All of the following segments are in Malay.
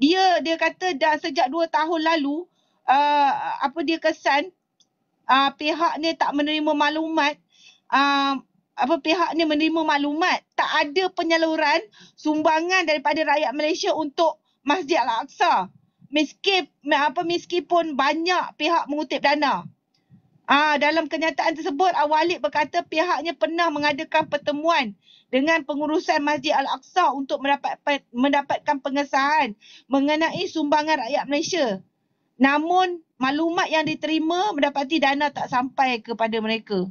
dia dia kata dah sejak dua tahun lalu uh, apa dia kesan uh, ni tak menerima maklumat uh, apa ni menerima maklumat tak ada penyaluran sumbangan daripada rakyat Malaysia untuk Masjid Al-Aqsa meskipun apa meskipun banyak pihak mengutip dana Ah dalam kenyataan tersebut Walid berkata pihaknya pernah mengadakan pertemuan dengan pengurusan Masjid Al-Aqsa untuk mendapat mendapatkan pengesahan mengenai sumbangan rakyat Malaysia. Namun maklumat yang diterima mendapati dana tak sampai kepada mereka.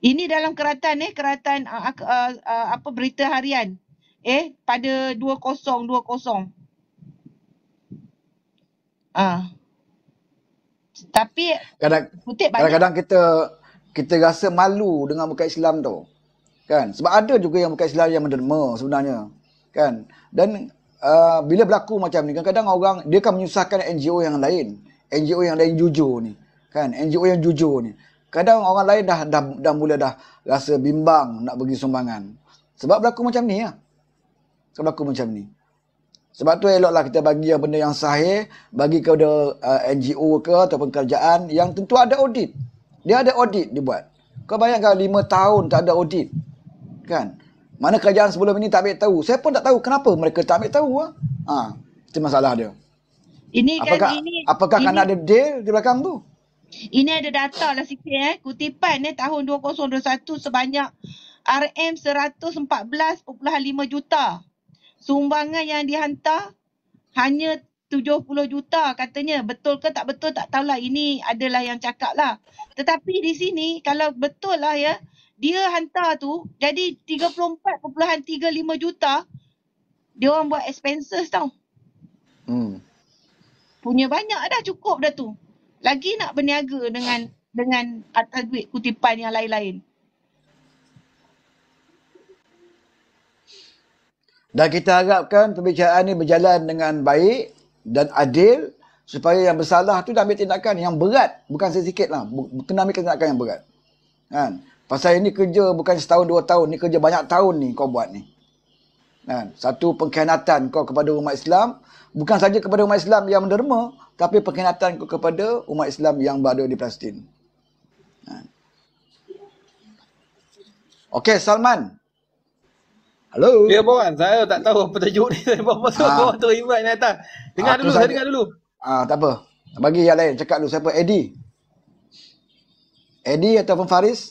Ini dalam keratan eh keratan uh, uh, uh, apa berita harian eh pada 2020. Ah uh tapi kadang, kutip banyak. kadang-kadang kita kita rasa malu dengan muka Islam tu kan sebab ada juga yang muka Islam yang menderma sebenarnya kan dan uh, bila berlaku macam ni kadang-kadang orang dia akan menyusahkan NGO yang lain NGO yang lain jujur ni kan NGO yang jujur ni kadang orang lain dah dah, dah mula dah rasa bimbang nak bagi sumbangan sebab berlaku macam ni lah. Ya. sebab berlaku macam ni sebab tu eloklah kita bagi yang benda yang sahih, bagi kepada uh, NGO ke ataupun kerajaan yang tentu ada audit. Dia ada audit dibuat. Kau bayangkan 5 tahun tak ada audit. Kan? Mana kerajaan sebelum ini tak ambil tahu. Saya pun tak tahu kenapa mereka tak ambil tahu. Ah, ha, itu masalah dia. Ini kan, apakah, kan, ini, apakah ini, kerana ada deal di belakang tu? Ini ada data lah sikit eh. Kutipan ni eh, tahun 2021 sebanyak RM114.5 juta sumbangan yang dihantar hanya 70 juta katanya. Betul ke tak betul tak tahulah. Ini adalah yang cakap lah. Tetapi di sini kalau betul lah ya, dia hantar tu jadi 34.35 juta dia orang buat expenses tau. Hmm. Punya banyak dah cukup dah tu. Lagi nak berniaga dengan dengan atas duit kutipan yang lain-lain. Dan kita harapkan perbicaraan ini berjalan dengan baik dan adil supaya yang bersalah tu dah ambil tindakan yang berat. Bukan sedikit lah. Kena ambil tindakan yang berat. Kan? Pasal ini kerja bukan setahun dua tahun. Ini kerja banyak tahun ni kau buat ni. Kan? Satu pengkhianatan kau kepada umat Islam. Bukan saja kepada umat Islam yang menderma. Tapi pengkhianatan kau kepada umat Islam yang berada di Palestin. Kan? Okey Salman. Salman. Hello. Ya yeah, Saya tak tahu apa tajuk ni. Saya buat masa ha. tu ah. invite ni atas. Dengar ha, dulu, saya, dengar dulu. Ah, ha, tak apa. Bagi yang lain cakap dulu siapa Eddie. Eddie ataupun Faris?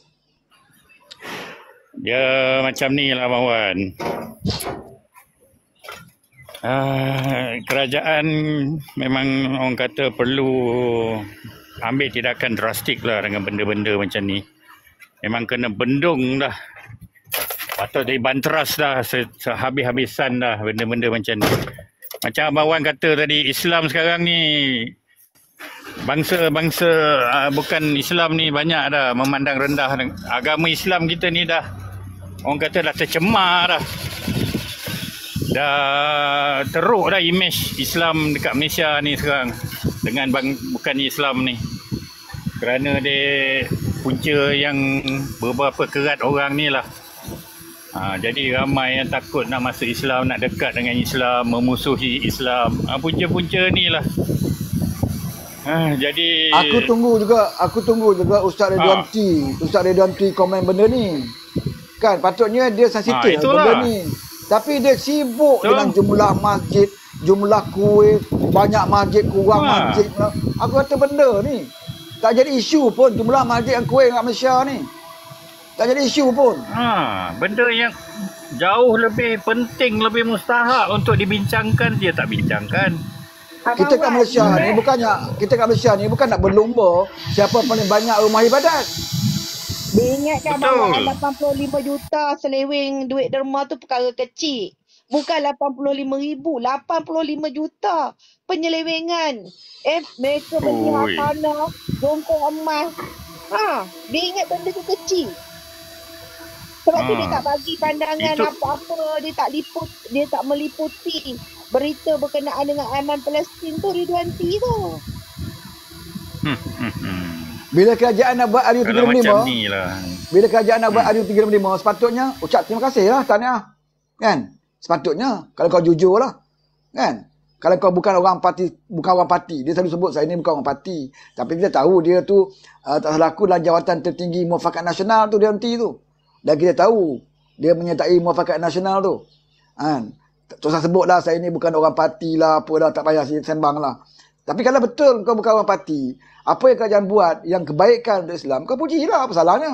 Ya macam ni lah Mawan. Uh, ah, kerajaan memang orang kata perlu ambil tindakan drastik lah dengan benda-benda macam ni. Memang kena bendung dah. Patut jadi bantras dah sehabis-habisan dah benda-benda macam ni. Macam Abang Wan kata tadi, Islam sekarang ni bangsa-bangsa uh, bukan Islam ni banyak dah memandang rendah. Agama Islam kita ni dah orang kata dah tercemar dah. Dah teruk dah imej Islam dekat Malaysia ni sekarang dengan bang, bukan Islam ni. Kerana dia punca yang beberapa kerat orang ni lah. Ha, jadi ramai yang takut nak masuk Islam, nak dekat dengan Islam, memusuhi Islam. Ha, punca-punca ni lah. Ha, jadi... Aku tunggu juga, aku tunggu juga Ustaz Redwan ha. T. Ustaz Redwan T komen benda ni. Kan, patutnya dia sensitif ha, benda ni. Tapi dia sibuk so, dengan jumlah masjid, jumlah kuih, banyak masjid, kurang ha. masjid. Aku kata benda ni. Tak jadi isu pun jumlah masjid yang kuih dekat Malaysia ni. Tak jadi isu pun. Ha, benda yang jauh lebih penting, lebih mustahak untuk dibincangkan dia tak bincangkan. Kita kat Malaysia ni bukannya kita kat Malaysia ni bukan nak berlumba siapa paling banyak rumah ibadat. Ingat Betul. bahawa 85 juta selewing duit derma tu perkara kecil. Bukan 85 ribu, 85 juta penyelewengan. Eh, mereka beli hartanah, jongkong emas. Ha, dia ingat benda tu kecil sebab ha. tu dia ah. tak bagi pandangan apa-apa dia tak liput dia tak meliputi berita berkenaan dengan aman Palestin tu Ridwan T tu hmm, hmm, hmm. bila kerajaan nak buat RU 35 lah. bila kerajaan nak buat RU hmm. 35 sepatutnya ucap terima kasih lah tahniah kan sepatutnya kalau kau jujur lah kan kalau kau bukan orang parti bukan orang parti dia selalu sebut saya ni bukan orang parti tapi kita tahu dia tu uh, tak salah aku lah jawatan tertinggi muafakat nasional tu dia nanti tu dan kita tahu dia menyertai muafakat nasional tu. Kan? Tak usah sebut lah saya ni bukan orang parti lah apa dah tak payah sembang lah. Tapi kalau betul kau bukan orang parti, apa yang kerajaan buat yang kebaikan untuk Islam, kau puji lah apa salahnya.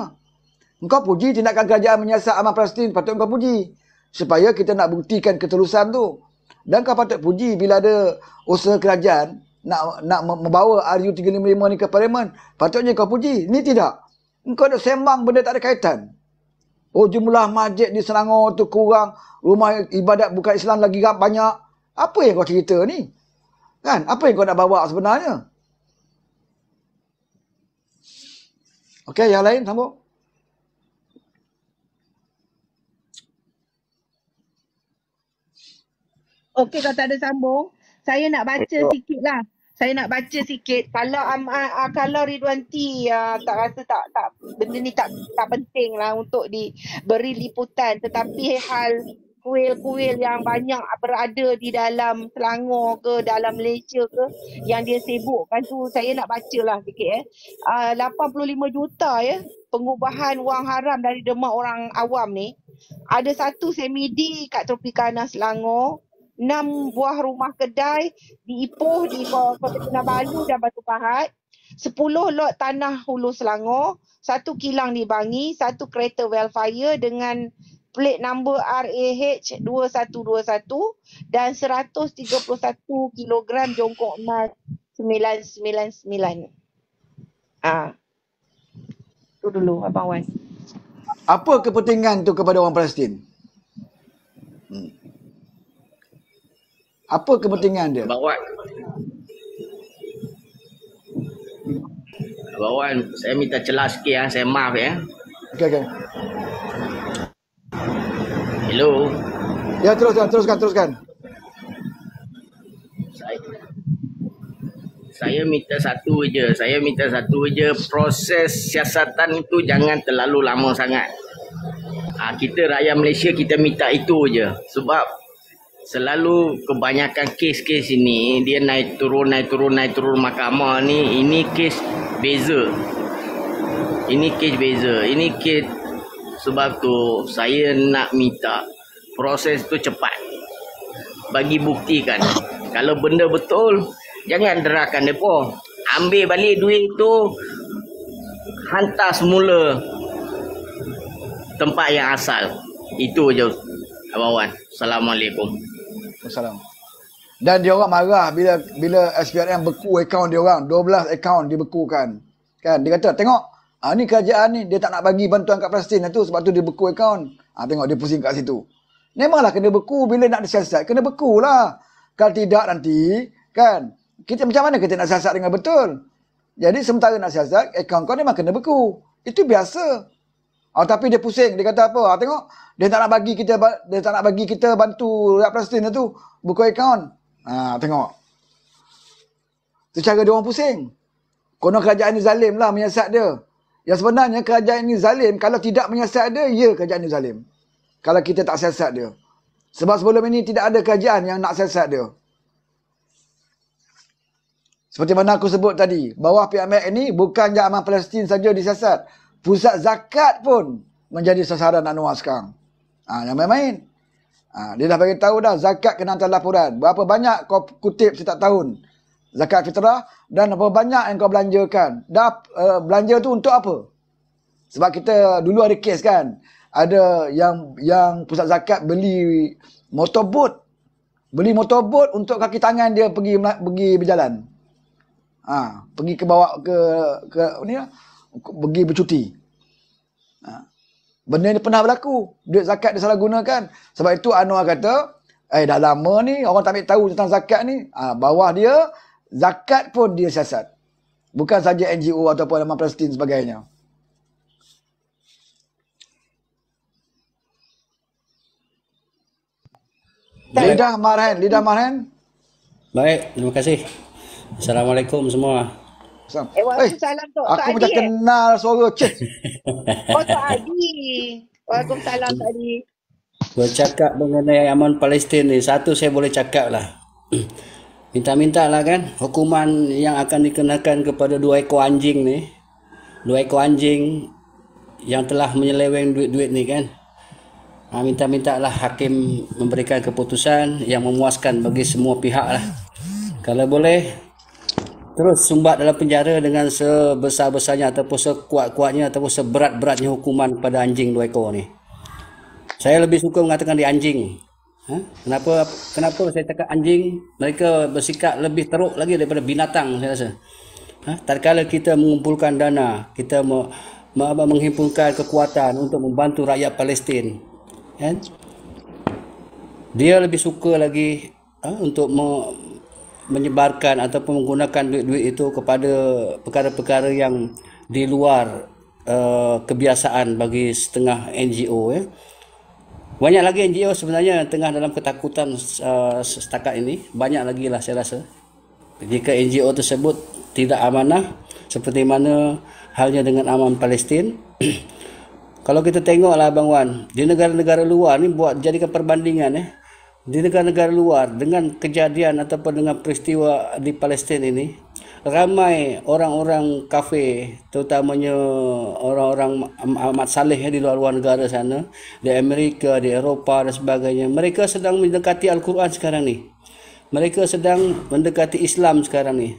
Kau puji tindakan kerajaan menyiasat aman Palestin patut kau puji. Supaya kita nak buktikan ketulusan tu. Dan kau patut puji bila ada usaha kerajaan nak nak membawa RU355 ni ke parlimen. Patutnya kau puji. Ini tidak. Kau nak sembang benda tak ada kaitan. Oh jumlah masjid di Selangor tu kurang. Rumah ibadat bukan Islam lagi banyak. Apa yang kau cerita ni? Kan? Apa yang kau nak bawa sebenarnya? Okey, yang lain sambung. Okey, kalau tak ada sambung. Saya nak baca sikit saya nak baca sikit kalau um, uh, uh, kalau Ridwan T uh, tak rasa tak tak benda ni tak tak penting lah untuk diberi liputan tetapi hal kuil-kuil yang banyak berada di dalam Selangor ke dalam Malaysia ke yang dia sibukkan tu saya nak bacalah sikit eh. Uh, 85 juta ya eh, pengubahan wang haram dari demak orang awam ni. Ada satu semidi kat Tropicana Selangor enam buah rumah kedai di Ipoh, di Kota Kinabalu dan Batu Pahat. sepuluh lot tanah hulu Selangor, satu kilang di Bangi, satu kereta Wellfire dengan plate nombor RAH 2121 dan 131 kilogram jongkok emas 999. Ah. Ha. Tu dulu Abang Wan. Apa kepentingan tu kepada orang Palestin? Hmm. Apa kepentingan dia? Abang Wan. saya minta celah sikit ya. Saya maaf ya. Okey, okey. Hello. Ya, terus, ya, teruskan, teruskan. Saya, saya minta satu je. Saya minta satu je. Proses siasatan itu jangan terlalu lama sangat. Ha, kita rakyat Malaysia kita minta itu je sebab selalu kebanyakan kes-kes ini dia naik turun naik turun naik turun mahkamah ni ini kes beza ini kes beza ini kes sebab tu saya nak minta proses tu cepat bagi buktikan kalau benda betul jangan derakan depa ambil balik duit tu hantar semula tempat yang asal itu je Abang Wan. Assalamualaikum. Wasallam. Dan dia orang marah bila bila SPRM beku akaun dia orang, 12 akaun dibekukan. Kan? Dia kata, "Tengok, ah ni kerajaan ni dia tak nak bagi bantuan kat Palestin lah tu sebab tu dia beku akaun." Ah tengok dia pusing kat situ. Memanglah kena beku bila nak disiasat, kena beku lah. Kalau tidak nanti, kan? Kita macam mana kita nak siasat dengan betul? Jadi sementara nak siasat, akaun kau ni memang kena beku. Itu biasa. Ah, tapi dia pusing. Dia kata apa? Ah, tengok. Dia tak nak bagi kita dia tak nak bagi kita bantu rakyat Palestin tu buka akaun. Ah, tengok. Secara dia orang pusing. Kono kerajaan ni zalim lah menyiasat dia. Yang sebenarnya kerajaan ni zalim. Kalau tidak menyiasat dia, ya kerajaan ni zalim. Kalau kita tak siasat dia. Sebab sebelum ini tidak ada kerajaan yang nak siasat dia. Seperti mana aku sebut tadi, bawah PMX ini bukan je aman Palestin saja disiasat pusat zakat pun menjadi sasaran Anwar sekarang. Ha, yang main-main. Ha, dia dah bagi tahu dah zakat kena hantar laporan. Berapa banyak kau kutip setiap tahun zakat fitrah dan berapa banyak yang kau belanjakan. Dah uh, belanja tu untuk apa? Sebab kita dulu ada kes kan. Ada yang yang pusat zakat beli motorboat. Beli motorboat untuk kaki tangan dia pergi pergi berjalan. Ha, pergi ke bawah ke ke ni lah. Ya? pergi bercuti. Ha. Benda ni pernah berlaku. Duit zakat dia salah gunakan. Sebab itu Anwar kata, eh dah lama ni orang tak ambil tahu tentang zakat ni. Ha, bawah dia, zakat pun dia siasat. Bukan saja NGO ataupun nama Palestin sebagainya. Lidah Marhan, Lidah Marhan. Baik, terima kasih. Assalamualaikum semua. Eh, Waalaikumsalam Tok Adi. Aku macam eh? kenal suara Cik. Oh Tok Adi. Waalaikumsalam Tok Adi. Bercakap mengenai aman Palestin ni, satu saya boleh cakap lah. Minta-minta lah kan, hukuman yang akan dikenakan kepada dua ekor anjing ni. Dua ekor anjing yang telah menyeleweng duit-duit ni kan. Ha, minta-minta lah hakim memberikan keputusan yang memuaskan bagi semua pihak lah. Kalau boleh, terus sumbat dalam penjara dengan sebesar-besarnya ataupun sekuat-kuatnya ataupun seberat-beratnya hukuman pada anjing dua ekor ni. Saya lebih suka mengatakan di anjing. Ha? Kenapa kenapa saya cakap anjing? Mereka bersikap lebih teruk lagi daripada binatang saya rasa. Ha? Tatkala kita mengumpulkan dana, kita me, me, me, menghimpunkan kekuatan untuk membantu rakyat Palestin. Kan? Dia lebih suka lagi ha? untuk me, menyebarkan ataupun menggunakan duit-duit itu kepada perkara-perkara yang di luar uh, kebiasaan bagi setengah NGO ya. Eh. Banyak lagi NGO sebenarnya yang tengah dalam ketakutan uh, setakat ini. Banyak lagi lah saya rasa. Jika NGO tersebut tidak amanah seperti mana halnya dengan aman Palestin. Kalau kita tengoklah bang Wan, di negara-negara luar ni buat jadikan perbandingan eh di negara-negara luar dengan kejadian ataupun dengan peristiwa di Palestin ini ramai orang-orang kafe terutamanya orang-orang amat saleh di luar-luar negara sana di Amerika di Eropah dan sebagainya mereka sedang mendekati al-Quran sekarang ni mereka sedang mendekati Islam sekarang ni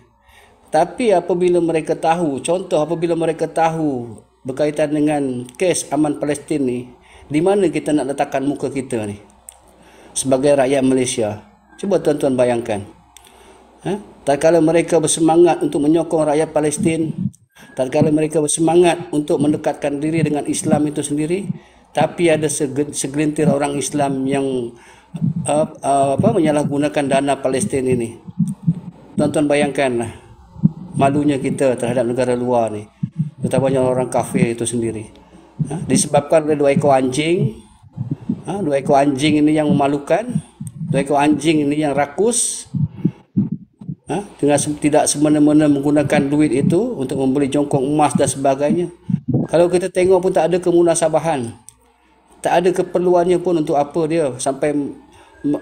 tapi apabila mereka tahu contoh apabila mereka tahu berkaitan dengan kes aman Palestin ni di mana kita nak letakkan muka kita ni sebagai rakyat Malaysia. Cuba tuan-tuan bayangkan. Eh? Tatkala mereka bersemangat untuk menyokong rakyat Palestin, tak tatkala mereka bersemangat untuk mendekatkan diri dengan Islam itu sendiri, tapi ada segelintir orang Islam yang uh, uh, apa menyalahgunakan dana Palestin ini. Tuan-tuan bayangkan lah malunya kita terhadap negara luar ni. Betapa banyak orang kafir itu sendiri. Ha? Disebabkan oleh dua ekor anjing ha, dua ekor anjing ini yang memalukan, dua ekor anjing ini yang rakus, ha, dengan tidak semena-mena menggunakan duit itu untuk membeli jongkong emas dan sebagainya. Kalau kita tengok pun tak ada kemunasabahan, tak ada keperluannya pun untuk apa dia sampai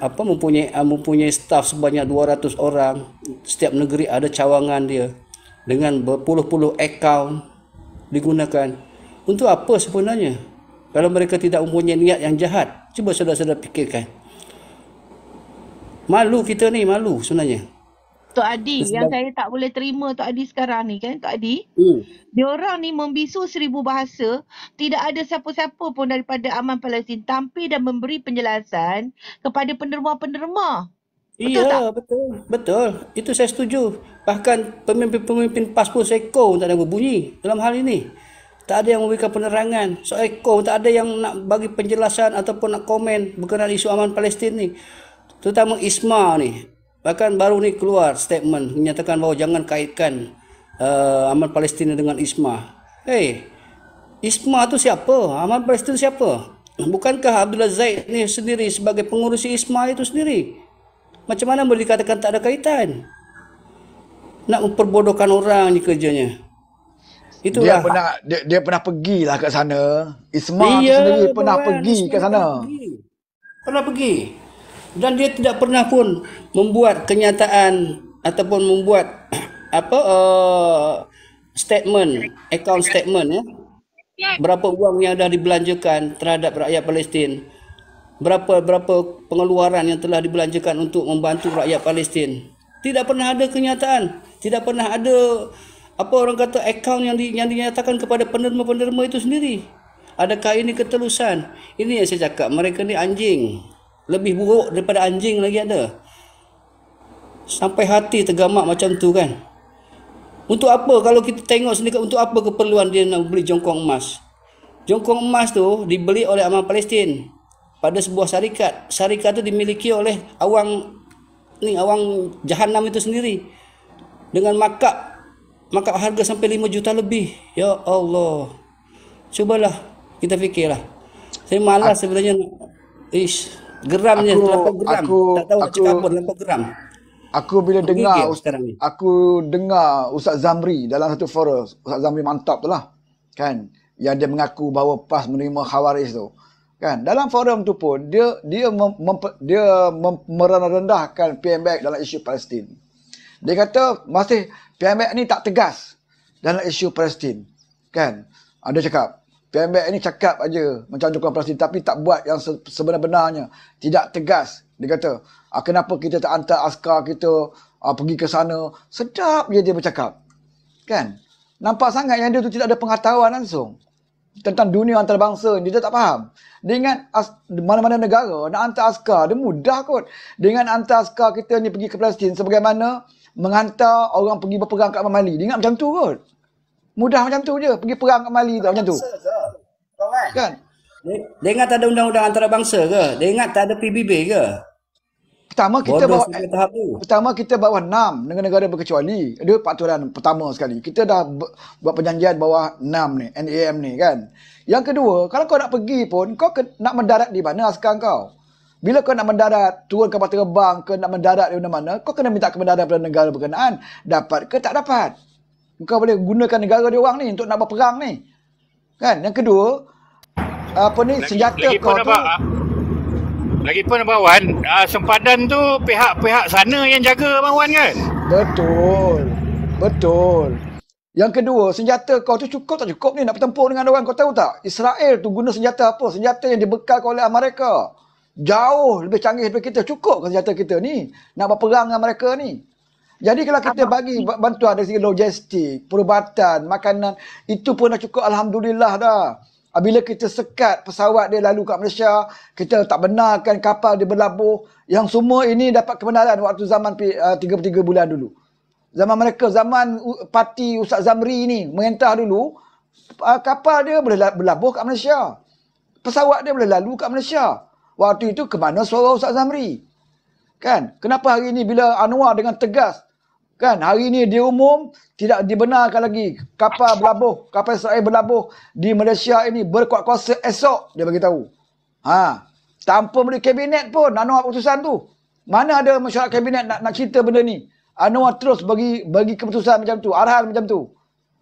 apa mempunyai ah, mempunyai staf sebanyak 200 orang setiap negeri ada cawangan dia dengan berpuluh-puluh akaun digunakan untuk apa sebenarnya kalau mereka tidak mempunyai niat yang jahat, cuba saudara-saudara fikirkan. Malu kita ni, malu sebenarnya. Tok Adi, Sebab... yang saya tak boleh terima Tok Adi sekarang ni kan, Tok Adi. Hmm. Diorang ni membisu seribu bahasa, tidak ada siapa-siapa pun daripada aman Palestin tampil dan memberi penjelasan kepada penderma-penderma. Betul iya, tak? betul. Betul. Itu saya setuju. Bahkan pemimpin-pemimpin PAS pun sekor tak ada berbunyi dalam hal ini tak ada yang memberikan penerangan so so, tak ada yang nak bagi penjelasan ataupun nak komen berkenaan isu aman Palestin ni terutama Isma ni bahkan baru ni keluar statement menyatakan bahawa jangan kaitkan uh, aman Palestin dengan Isma hey Isma tu siapa aman Palestin siapa bukankah Abdul Zaid ni sendiri sebagai pengurusi Isma itu sendiri macam mana boleh dikatakan tak ada kaitan nak memperbodohkan orang ni kerjanya Itulah. Dia pernah dia, dia pernah lah kat sana. Isma dia sendiri pernah man, pergi Isma kat sana. Pergi. Pernah pergi. Dan dia tidak pernah pun membuat kenyataan ataupun membuat apa uh, statement, account statement ya. Berapa wang yang dah dibelanjakan terhadap rakyat Palestin? Berapa berapa pengeluaran yang telah dibelanjakan untuk membantu rakyat Palestin? Tidak pernah ada kenyataan, tidak pernah ada apa orang kata akaun yang di, yang dinyatakan kepada penderma-penderma itu sendiri. Adakah ini ketelusan? Ini yang saya cakap, mereka ni anjing. Lebih buruk daripada anjing lagi ada. Sampai hati tergamak macam tu kan. Untuk apa kalau kita tengok sendiri untuk apa keperluan dia nak beli jongkong emas? Jongkong emas tu dibeli oleh amal Palestin pada sebuah syarikat. Syarikat tu dimiliki oleh awang ni awang jahanam itu sendiri dengan makap maka harga sampai 5 juta lebih. Ya Allah. Cubalah kita fikirlah. Saya malas A- sebenarnya. Ish, geramnya aku, terlalu geram. Aku, tak tahu aku, cakap apa, terlalu geram. Aku bila aku dengar sekarang ni. Aku dengar Ustaz Zamri dalam satu forum. Ustaz Zamri mantap tu lah. Kan? Yang dia mengaku bahawa PAS menerima khawaris tu. Kan? Dalam forum tu pun, dia dia mem, mem, dia merendahkan PMBAG dalam isu Palestin. Dia kata masih PMX ni tak tegas dalam isu Palestin. Kan? Ada ah, cakap PMX ni cakap aja macam dukungan Palestin tapi tak buat yang sebenar-benarnya. Tidak tegas. Dia kata, ah, kenapa kita tak hantar askar kita ah, pergi ke sana? Sedap je dia bercakap. Kan? Nampak sangat yang dia tu tidak ada pengetahuan langsung tentang dunia antarabangsa ni dia tak faham. dengan mana-mana negara nak hantar askar dia mudah kot. Dengan hantar askar kita ni pergi ke Palestin sebagaimana menghantar orang pergi berperang kat Mali. Dia ingat macam tu kot. Mudah macam tu je pergi perang kat Mali tu macam tu. Kan? Dia, dia ingat tak ada undang-undang antarabangsa ke? Dia ingat tak ada PBB ke? Pertama kita Bodoh bawa Pertama kita bawa enam dengan negara berkecuali. Dia peraturan pertama sekali. Kita dah buat perjanjian bawah enam ni, NAM ni kan. Yang kedua, kalau kau nak pergi pun kau nak mendarat di mana askar kau? Bila kau nak mendarat, turun kapal terbang ke nak mendarat di mana-mana, kau kena minta kebenaran daripada negara berkenaan. Dapat ke tak dapat? Kau boleh gunakan negara dia orang ni untuk nak berperang ni. Kan? Yang kedua, apa ni, lagi, senjata lagi kau tu... Ah? Lagipun Abang Wan, uh, sempadan tu pihak-pihak sana yang jaga Abang Wan kan? Betul. Betul. Yang kedua, senjata kau tu cukup tak cukup ni nak bertempur dengan orang? Kau tahu tak? Israel tu guna senjata apa? Senjata yang dibekalkan oleh Amerika jauh lebih canggih daripada kita cukup ke senjata kita ni nak berperang dengan mereka ni jadi kalau kita bagi bantuan dari segi logistik, perubatan, makanan, itu pun dah cukup Alhamdulillah dah. Ah, bila kita sekat pesawat dia lalu kat Malaysia, kita tak benarkan kapal dia berlabuh. Yang semua ini dapat kebenaran waktu zaman 33 ah, bulan dulu. Zaman mereka, zaman parti Ustaz Zamri ni, merintah dulu, ah, kapal dia boleh berlabuh kat Malaysia. Pesawat dia boleh lalu kat Malaysia. Waktu itu ke mana suara Ustaz Zamri? Kan? Kenapa hari ini bila Anwar dengan tegas kan hari ini dia umum tidak dibenarkan lagi kapal berlabuh kapal Israel berlabuh di Malaysia ini berkuat kuasa esok dia bagi tahu ha tanpa melalui kabinet pun Anwar keputusan tu mana ada masyarakat kabinet nak nak cerita benda ni Anwar terus bagi bagi keputusan macam tu arahan macam tu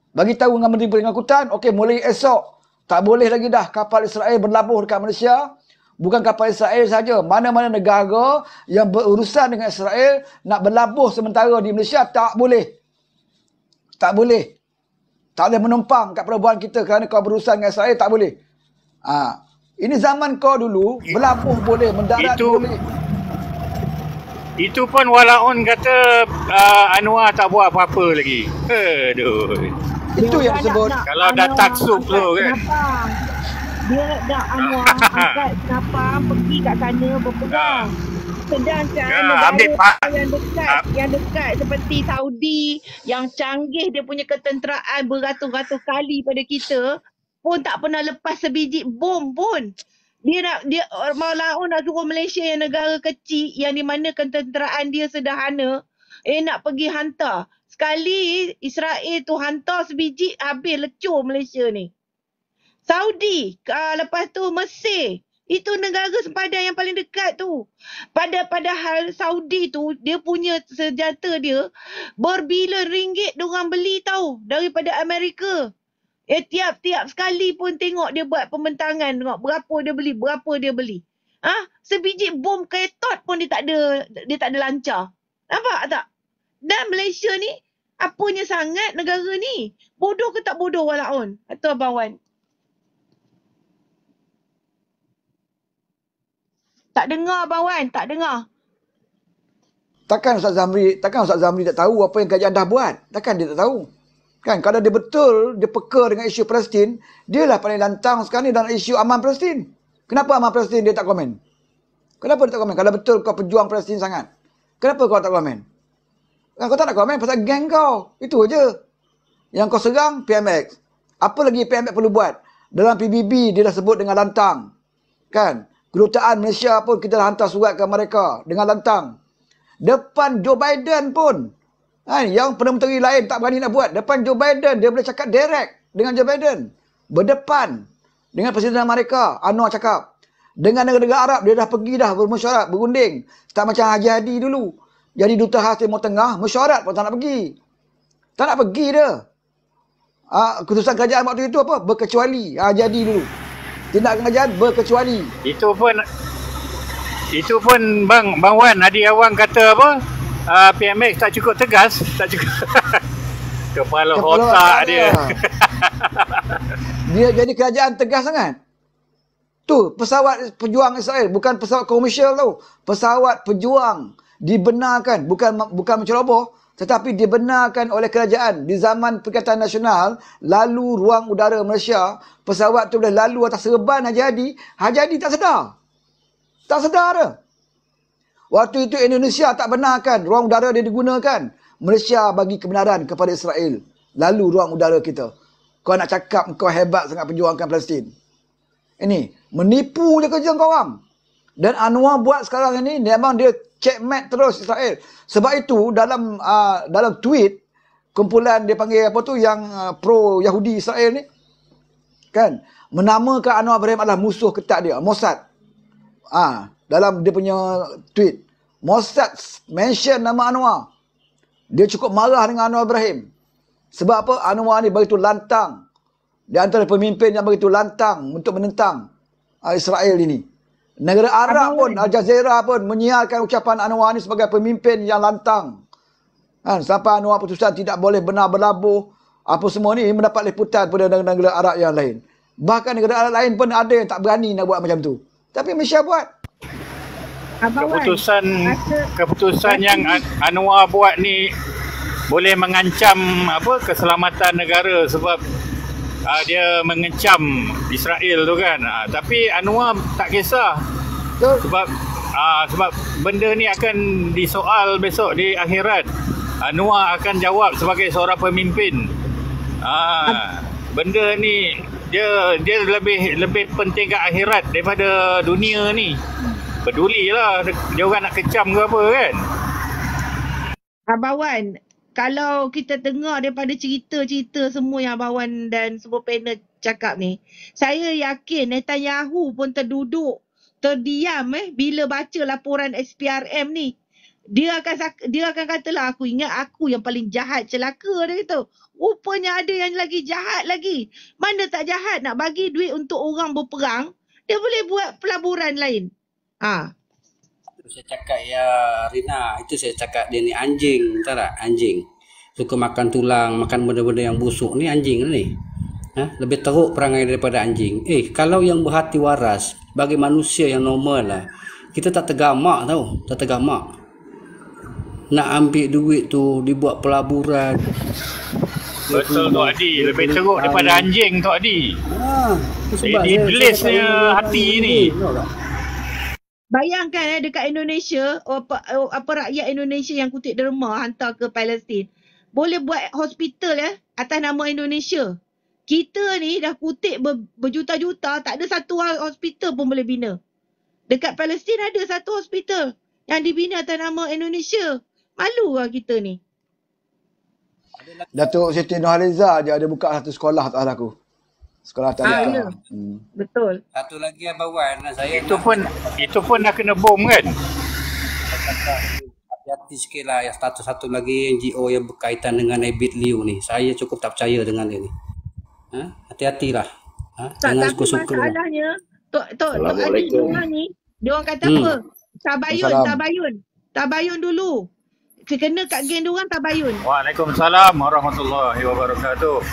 bagi tahu dengan menteri pengangkutan okey mulai esok tak boleh lagi dah kapal Israel berlabuh dekat Malaysia Bukan kapal Israel saja. Mana-mana negara yang berurusan dengan Israel nak berlabuh sementara di Malaysia tak boleh. Tak boleh. Tak boleh menumpang kat perubahan kita kerana kau berurusan dengan Israel tak boleh. Ha. Ini zaman kau dulu berlabuh boleh, mendarat itu, boleh. Itu pun walaupun kata uh, Anwar tak buat apa-apa lagi. Aduh. Itu yang disebut. Kalau dah taksub tu kan. Kenapa? dia dah anwar ha. angkat kenapa pergi kat sana berpegang ha. sedangkan ya, ha, ambil yang dekat uh, yang dekat seperti Saudi yang canggih dia punya ketenteraan beratus-ratus kali pada kita pun tak pernah lepas sebiji bom pun dia nak dia malah nak suruh Malaysia yang negara kecil yang di mana ketenteraan dia sederhana eh nak pergi hantar sekali Israel tu hantar sebiji habis lecur Malaysia ni Saudi, uh, lepas tu Mesir. Itu negara sempadan yang paling dekat tu. Pada padahal Saudi tu dia punya senjata dia berbilion ringgit dia beli tau daripada Amerika. Eh tiap-tiap sekali pun tengok dia buat pembentangan tengok berapa dia beli, berapa dia beli. Ah, ha? sebiji bom ketot pun dia tak ada dia tak ada lancar. Nampak tak? Dan Malaysia ni apanya sangat negara ni. Bodoh ke tak bodoh walaun? Atau abang Wan? Tak dengar Abang Wan, tak dengar. Takkan Ustaz Zamri, takkan Ustaz Zamri tak tahu apa yang kerajaan dah buat? Takkan dia tak tahu? Kan kalau dia betul dia peka dengan isu Palestin, dia lah paling lantang sekarang ni dalam isu aman Palestin. Kenapa aman Palestin dia tak komen? Kenapa dia tak komen? Kalau betul kau pejuang Palestin sangat. Kenapa kau tak komen? Kan kau tak nak komen pasal geng kau. Itu aja. Yang kau serang PMX. Apa lagi PMX perlu buat? Dalam PBB dia dah sebut dengan lantang. Kan? kedutaan Malaysia pun kita dah hantar surat ke mereka dengan lantang. Depan Joe Biden pun. Kan, yang Perdana Menteri lain tak berani nak buat. Depan Joe Biden, dia boleh cakap direct dengan Joe Biden. Berdepan dengan Presiden Amerika, Anwar cakap. Dengan negara-negara Arab, dia dah pergi dah bermesyuarat, berunding. Tak macam Haji Hadi dulu. Jadi Duta Khas Timur Tengah, mesyuarat pun tak nak pergi. Tak nak pergi dia. Ha, keputusan kerajaan waktu itu apa? Berkecuali. Ha, jadi dulu tindak kerajaan berkecuali. Itu pun itu pun bang bang Wan adik awang kata apa? Uh, ah, PMX tak cukup tegas, tak cukup. Kepala, Kepala otak dia. Dia. dia jadi kerajaan tegas sangat. Tu pesawat pejuang Israel bukan pesawat komersial tau. Pesawat pejuang dibenarkan bukan bukan menceroboh tetapi dibenarkan oleh kerajaan di zaman Perikatan Nasional lalu ruang udara Malaysia pesawat tu boleh lalu atas serban Haji Hadi Haji Hadi tak sedar tak sedar dah waktu itu Indonesia tak benarkan ruang udara dia digunakan Malaysia bagi kebenaran kepada Israel lalu ruang udara kita kau nak cakap kau hebat sangat perjuangkan Palestin ini menipu je kerja kau orang dan Anwar buat sekarang ini dia memang dia checkmate terus Israel. Sebab itu dalam uh, dalam tweet kumpulan dia panggil apa tu yang uh, ah, pro Yahudi Israel ni kan menamakan Anwar Ibrahim adalah musuh ketat dia Mossad. Ah uh, dalam dia punya tweet Mossad mention nama Anwar. Dia cukup marah dengan Anwar Ibrahim. Sebab apa? Anwar ni begitu lantang. Di antara pemimpin yang begitu lantang untuk menentang uh, Israel ini. Negara Arab pun, Al Jazeera pun menyiarkan ucapan Anwar ini sebagai pemimpin yang lantang. Kan, sampai Anwar putusan tidak boleh benar berlabuh. Apa semua ni mendapat liputan pada negara-negara Arab yang lain. Bahkan negara Arab lain pun ada yang tak berani nak buat macam tu. Tapi Malaysia buat. Abang keputusan rasa, keputusan yang Anwar buat ni boleh mengancam apa keselamatan negara sebab uh, dia mengecam Israel tu kan. Uh, tapi Anwar tak kisah. Betul. Sebab uh, sebab benda ni akan disoal besok di akhirat. Anwar akan jawab sebagai seorang pemimpin. uh, benda ni dia dia lebih lebih penting kat akhirat daripada dunia ni. Pedulilah dia orang nak kecam ke apa kan. Abawan, kalau kita dengar daripada cerita-cerita semua yang Abawan dan semua panel cakap ni, saya yakin Netanyahu pun terduduk, terdiam eh bila baca laporan SPRM ni. Dia akan dia akan katalah aku ingat aku yang paling jahat celaka dia kata. Rupanya ada yang lagi jahat lagi. Mana tak jahat nak bagi duit untuk orang berperang, dia boleh buat pelaburan lain. Ah, ha saya cakap ya Rina itu saya cakap dia ni anjing entah tak anjing suka makan tulang makan benda-benda yang busuk ni anjing ni ha? lebih teruk perangai daripada anjing eh kalau yang berhati waras bagi manusia yang normal lah kita tak tergamak tau tak tergamak nak ambil duit tu dibuat pelaburan Betul Tok Adi, lebih teruk daripada anjing tu Adi. Ha, sebab dia, dia, dia, dia, Bayangkan eh dekat Indonesia apa, apa rakyat Indonesia yang kutip derma hantar ke Palestin. Boleh buat hospital eh atas nama Indonesia. Kita ni dah kutip ber, berjuta-juta tak ada satu hospital pun boleh bina. Dekat Palestin ada satu hospital yang dibina atas nama Indonesia. Malu lah kita ni. Datuk Siti Nurhaliza dia ada buka satu sekolah atas aku sekolah tak Ah, ya. hmm. Betul. Satu lagi yang bawa anak saya. Itu nak. pun itu pun dah kena bom kan? Hati-hati sikit lah yang satu-satu lagi NGO yang berkaitan dengan Abid Liu ni. Saya cukup tak percaya dengan dia ni. Ha? hati lah. Ha? Tak, dengan tapi masalahnya, Tok Tok Tok Ali ni, dia orang kata hmm. apa? Tabayun, Tabayun. Tabayun dulu. Kena kat geng dia orang Tabayun. Waalaikumsalam warahmatullahi wabarakatuh.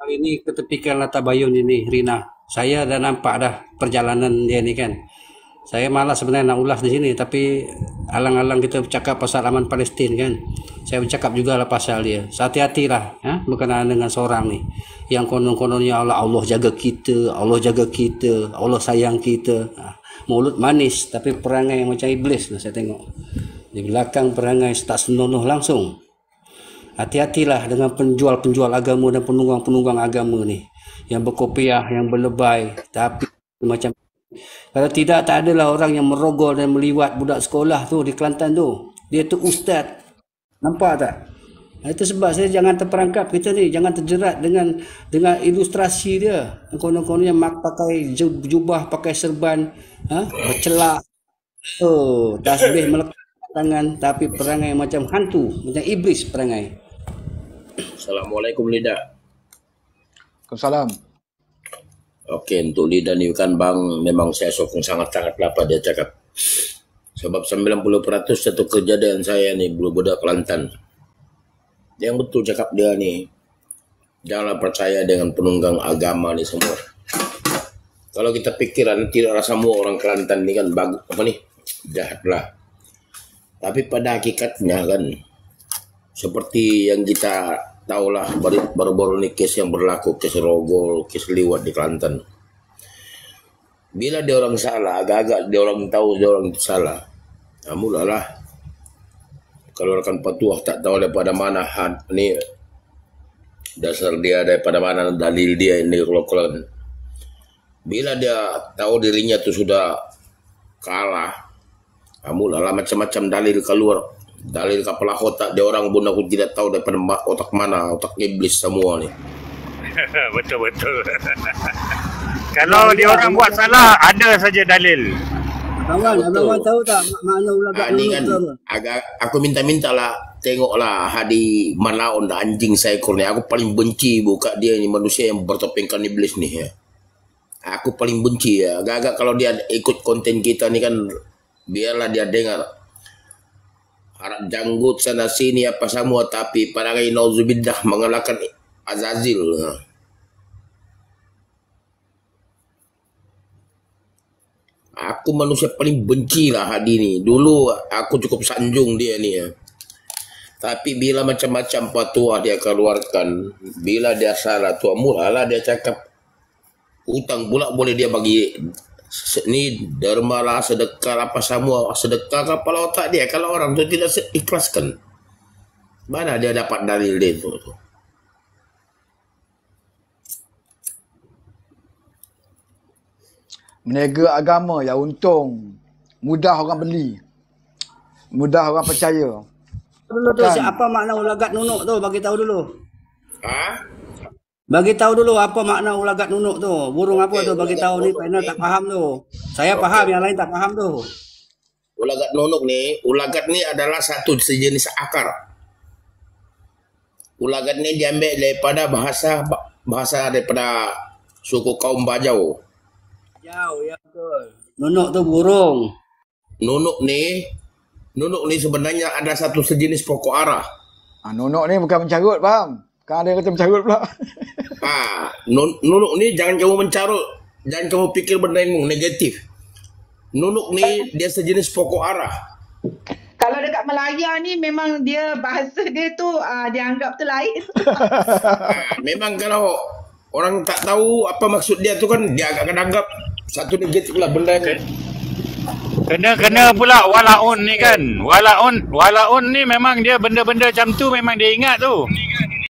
Hari ini ketepikan Latabayun ini Rina. Saya dah nampak dah perjalanan dia ni kan. Saya malas sebenarnya nak ulas di sini tapi alang-alang kita bercakap pasal aman Palestin kan. Saya bercakap juga lah pasal dia. Hati-hatilah ya, ha? berkenaan dengan seorang ni. Yang konon-kononnya Allah, Allah jaga kita, Allah jaga kita, Allah sayang kita. Ha, mulut manis tapi perangai macam iblis lah saya tengok. Di belakang perangai tak senonoh langsung. Hati-hatilah dengan penjual-penjual agama dan penunggang-penunggang agama ni. Yang berkopiah, yang berlebay. Tapi macam kalau tidak tak adalah orang yang merogol dan meliwat budak sekolah tu di Kelantan tu. Dia tu ustaz. Nampak tak? Itu sebab saya jangan terperangkap kita ni, jangan terjerat dengan dengan ilustrasi dia. Konon-konon yang mak pakai jubah, pakai serban, ha? bercelak. Oh, tasbih melekat tangan tapi perangai macam hantu, macam iblis perangai. Assalamualaikum Lida. Waalaikumsalam. Oke, untuk Lida nih kan Bang, memang saya sokong sangat-sangat lapar dia cakap. Sebab 90% satu kejadian saya nih, bulu budak Kelantan. Yang betul cakap dia nih, janganlah percaya dengan penunggang agama nih semua. Kalau kita pikiran tidak rasa semua orang Kelantan ini kan bagus apa nih jahat lah. Tapi pada hakikatnya kan seperti yang kita tahulah baru-baru ini kes yang berlaku kes rogol kes liwat di Kelantan bila dia orang salah agak-agak dia orang tahu dia orang salah namun ya, lah kalau akan petuah tak tahu daripada mana had, ini dasar dia daripada mana dalil dia ini kalau bila dia tahu dirinya itu sudah kalah kamu ya, lah macam-macam dalil keluar dalil kepala otak dia orang pun aku tidak tahu daripada otak mana otak iblis semua ni betul betul kalau dia orang buat salah ada saja dalil abang abang tahu tak makna ulama ah, ni kan agak aku minta mintalah tengoklah hadi mana onda anjing saya ni aku paling benci buka dia ni manusia yang bertopeng kan iblis ni ya aku paling benci ya agak-agak kalau dia ikut konten kita ni kan biarlah dia dengar harap janggut sana sini apa semua tapi pada hari nauzubillah mengalahkan azazil aku manusia paling benci lah hadi ni dulu aku cukup sanjung dia ni ya. tapi bila macam-macam patuah dia keluarkan bila dia salah tua mulalah dia cakap hutang pula boleh dia bagi ni derma lah sedekah apa semua sedekah kepala otak dia kalau orang tu tidak ikhlaskan mana dia dapat dari dia tu, meniaga agama yang untung mudah orang beli mudah orang percaya dulu tu kan? apa makna ulagat nunuk tu bagi tahu dulu ha bagi tahu dulu apa makna ulagat nunuk tu. Burung apa tu bagi tahu ni panel tak faham tu. Saya okay. faham yang lain tak faham tu. Ulagat nunuk ni, ulagat ni adalah satu sejenis akar. Ulagat ni diambil daripada bahasa bahasa daripada suku kaum Bajau. Bajau ya betul. Nunuk tu burung. Nunuk ni nunuk ni sebenarnya ada satu sejenis pokok arah. Ah nunuk ni bukan mencarut, faham? Kalau kata mencarut pula. Ha, nunuk ni jangan kamu mencarut. Jangan kamu fikir benda yang negatif. Nunuk ni dia sejenis pokok arah. Kalau dekat Melayu ni memang dia bahasa dia tu uh, ah, dia anggap tu lain. ha, memang kalau orang tak tahu apa maksud dia tu kan dia akan anggap satu negatif lah benda yang... Kena kena pula walaun ni kan. Walaun walaun ni memang dia benda-benda macam tu memang dia ingat tu.